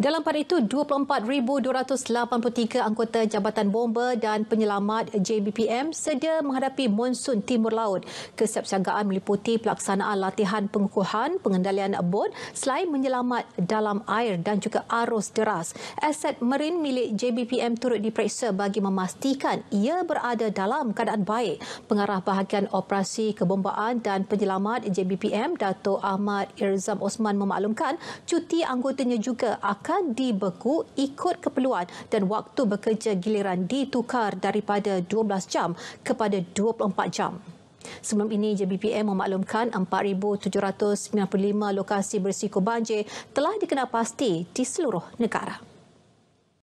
Dalam pada itu, 24,283 anggota Jabatan Bomba dan Penyelamat JBPM sedia menghadapi monsun timur laut. Kesiapsiagaan meliputi pelaksanaan latihan pengukuhan pengendalian bot selain menyelamat dalam air dan juga arus deras. Aset marin milik JBPM turut diperiksa bagi memastikan ia berada dalam keadaan baik. Pengarah bahagian operasi kebombaan dan penyelamat JBPM, Dato' Ahmad Irzam Osman memaklumkan cuti anggotanya juga akan akan dibeku ikut keperluan dan waktu bekerja giliran ditukar daripada 12 jam kepada 24 jam. Sebelum ini, JBPM memaklumkan 4,795 lokasi berisiko banjir telah dikenal pasti di seluruh negara.